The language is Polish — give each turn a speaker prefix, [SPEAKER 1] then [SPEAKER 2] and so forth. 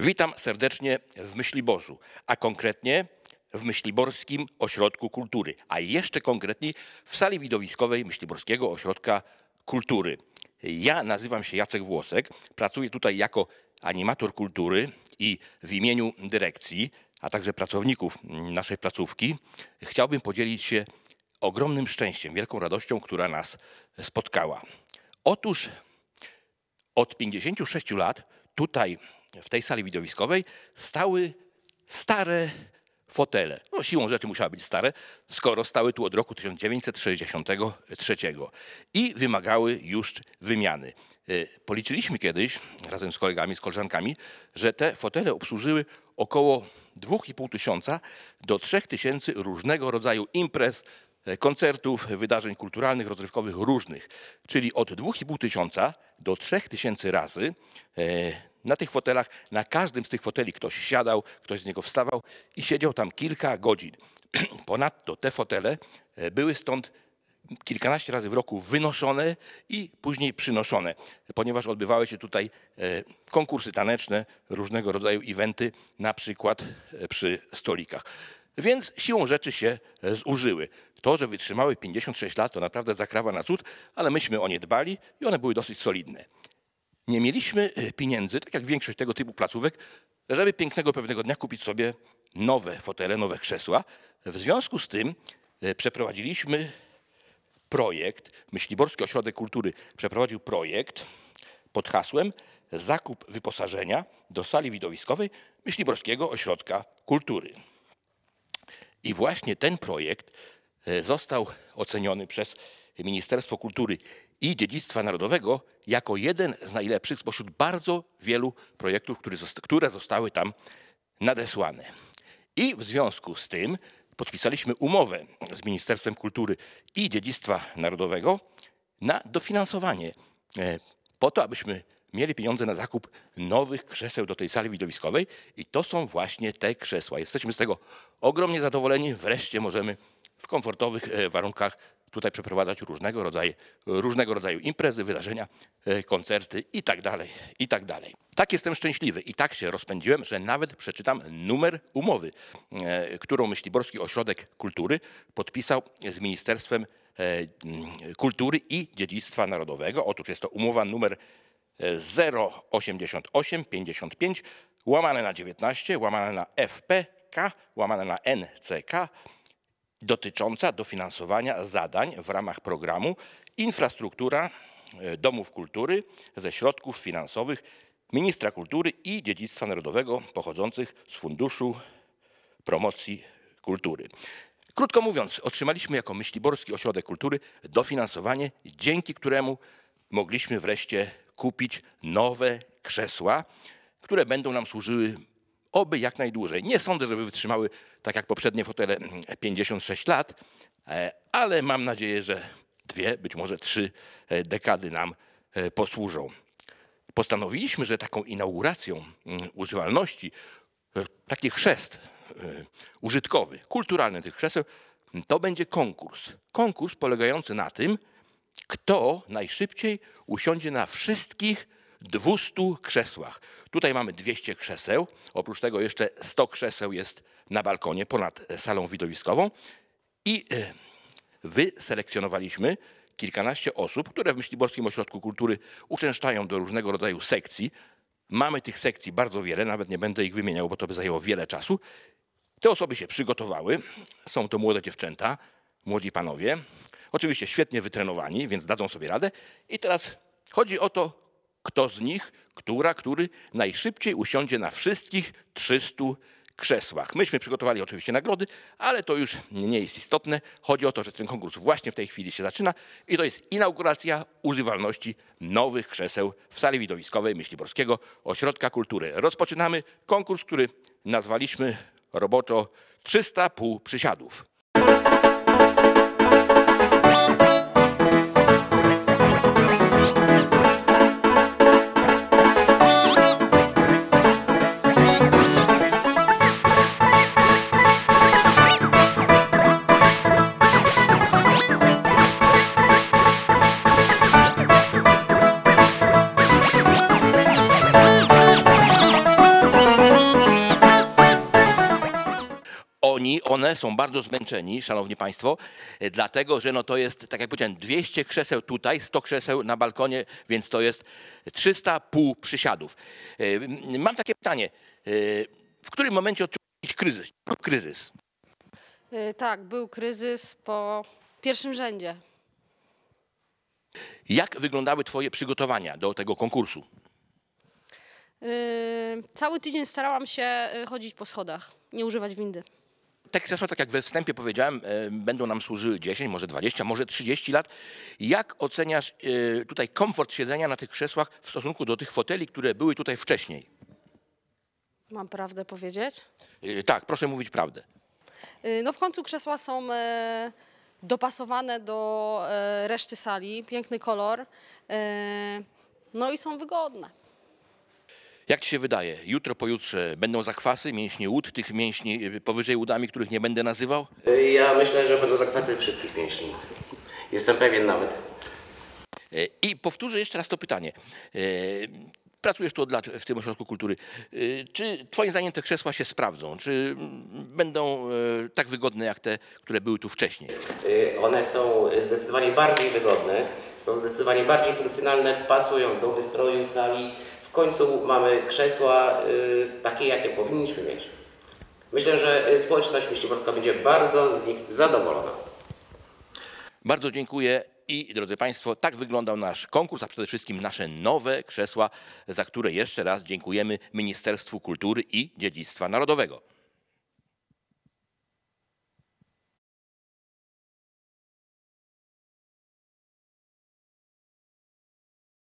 [SPEAKER 1] Witam serdecznie w Myśliborzu, a konkretnie w Myśliborskim Ośrodku Kultury, a jeszcze konkretniej w sali widowiskowej Myśliborskiego Ośrodka Kultury. Ja nazywam się Jacek Włosek, pracuję tutaj jako animator kultury i w imieniu dyrekcji, a także pracowników naszej placówki chciałbym podzielić się ogromnym szczęściem, wielką radością, która nas spotkała. Otóż od 56 lat tutaj w tej sali widowiskowej stały stare fotele. No, siłą rzeczy musiały być stare, skoro stały tu od roku 1963 i wymagały już wymiany. E, policzyliśmy kiedyś razem z kolegami, z koleżankami, że te fotele obsłużyły około 2,5 tysiąca do 3 tysięcy różnego rodzaju imprez, e, koncertów, wydarzeń kulturalnych, rozrywkowych różnych. Czyli od 2,5 tysiąca do 3 tysięcy razy e, na tych fotelach, na każdym z tych foteli ktoś siadał, ktoś z niego wstawał i siedział tam kilka godzin. Ponadto te fotele e, były stąd kilkanaście razy w roku wynoszone i później przynoszone, ponieważ odbywały się tutaj e, konkursy taneczne, różnego rodzaju eventy, na przykład e, przy stolikach. Więc siłą rzeczy się zużyły. To, że wytrzymały 56 lat, to naprawdę zakrawa na cud, ale myśmy o nie dbali i one były dosyć solidne. Nie mieliśmy e, pieniędzy, tak jak większość tego typu placówek, żeby pięknego pewnego dnia kupić sobie nowe fotele, nowe krzesła. W związku z tym e, przeprowadziliśmy projekt, Myśliborski Ośrodek Kultury przeprowadził projekt pod hasłem Zakup wyposażenia do sali widowiskowej Myśliborskiego Ośrodka Kultury. I właśnie ten projekt E, został oceniony przez Ministerstwo Kultury i Dziedzictwa Narodowego jako jeden z najlepszych spośród bardzo wielu projektów, które zostały tam nadesłane. I w związku z tym podpisaliśmy umowę z Ministerstwem Kultury i Dziedzictwa Narodowego na dofinansowanie, e, po to, abyśmy mieli pieniądze na zakup nowych krzeseł do tej sali widowiskowej i to są właśnie te krzesła. Jesteśmy z tego ogromnie zadowoleni. Wreszcie możemy w komfortowych e, warunkach tutaj przeprowadzać różnego rodzaju, różnego rodzaju imprezy, wydarzenia, e, koncerty itd., tak itd. Tak, tak jestem szczęśliwy i tak się rozpędziłem, że nawet przeczytam numer umowy, e, którą Myśliborski Ośrodek Kultury podpisał z Ministerstwem mm, Kultury i Dziedzictwa Narodowego. Otóż jest to umowa numer 08855, łamane na 19, łamane na FPK, łamane na NCK dotycząca dofinansowania zadań w ramach programu Infrastruktura e, Domów Kultury ze środków finansowych Ministra Kultury i Dziedzictwa Narodowego pochodzących z Funduszu Promocji Kultury. Krótko mówiąc, otrzymaliśmy jako Myśliborski Ośrodek Kultury dofinansowanie, dzięki któremu mogliśmy wreszcie kupić nowe krzesła, które będą nam służyły oby jak najdłużej. Nie sądzę, żeby wytrzymały, tak jak poprzednie fotele, 56 mm, lat, e, ale mam nadzieję, że dwie, być może trzy e, dekady nam e, posłużą. Postanowiliśmy, że taką inauguracją mm, używalności, taki chrzest użytkowy, kulturalny tych krzeseł, to będzie konkurs. Konkurs polegający na tym, kto najszybciej usiądzie na wszystkich 200 krzesłach. Tutaj mamy 200 krzeseł, oprócz tego jeszcze 100 krzeseł jest na balkonie ponad salą widowiskową i e, wyselekcjonowaliśmy kilkanaście osób, które w Myśliborskim Ośrodku Kultury uczęszczają do różnego rodzaju sekcji. Mamy tych sekcji bardzo wiele, nawet nie będę ich wymieniał, bo to by zajęło wiele czasu. Te osoby się przygotowały, są to młode dziewczęta, młodzi panowie, oczywiście świetnie wytrenowani, więc dadzą sobie radę. I teraz chodzi o to, kto z nich, która, który najszybciej usiądzie na wszystkich 300 krzesłach. Myśmy przygotowali oczywiście nagrody, ale to już nie jest istotne. Chodzi o to, że ten konkurs właśnie w tej chwili się zaczyna i to jest inauguracja używalności nowych krzeseł w sali widowiskowej Myśliborskiego Ośrodka Kultury. Rozpoczynamy konkurs, który nazwaliśmy roboczo 300 pół przysiadów. oni, one są bardzo zmęczeni, szanowni państwo, e, dlatego, że no to jest, tak jak powiedziałem, 200 krzeseł tutaj, 100 krzeseł na balkonie, więc to jest 300 pół przysiadów. E, mam takie pytanie, e, w którym momencie odczułeś kryzys? kryzys. Tak, był kryzys po pierwszym rzędzie. Jak wyglądały Twoje przygotowania do tego konkursu? Yy, cały tydzień starałam się chodzić po schodach, nie używać windy te krzesła, tak jak we wstępie powiedziałem, e, będą nam służyły 10, może 20, może 30 lat. Jak oceniasz e, tutaj komfort siedzenia na tych krzesłach w stosunku do tych foteli, które były tutaj wcześniej? Mam prawdę powiedzieć? E, tak, proszę mówić prawdę. No w końcu krzesła są dopasowane do reszty sali, piękny kolor, no i są wygodne. Jak ci się wydaje, jutro, pojutrze będą zakwasy, mięśnie łód, tych mięśni y, powyżej łódami, których nie będę nazywał? Ja myślę, że będą zakwasy wszystkich mięśni. Jestem pewien nawet. E, I powtórzę jeszcze raz to pytanie. E, pracujesz tu od lat w tym ośrodku kultury. E, czy twoim zdaniem te krzesła się sprawdzą? Czy mm, będą tak wygodne jak te, które były tu wcześniej? One są zdecydowanie bardziej wygodne, są zdecydowanie bardziej funkcjonalne, pasują do wystroju sali końcu mamy krzesła y, takie, jakie powinniśmy mieć. Myślę, że społeczność myśli polska będzie bardzo z nich zadowolona. Bardzo dziękuję i drodzy Państwo, tak wyglądał nasz konkurs, a przede wszystkim nasze nowe krzesła, za które jeszcze raz dziękujemy Ministerstwu Kultury i Dziedzictwa Narodowego.